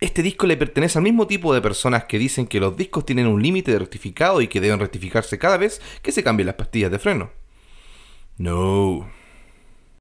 Este disco le pertenece al mismo tipo de personas que dicen que los discos tienen un límite de rectificado y que deben rectificarse cada vez que se cambien las pastillas de freno. No.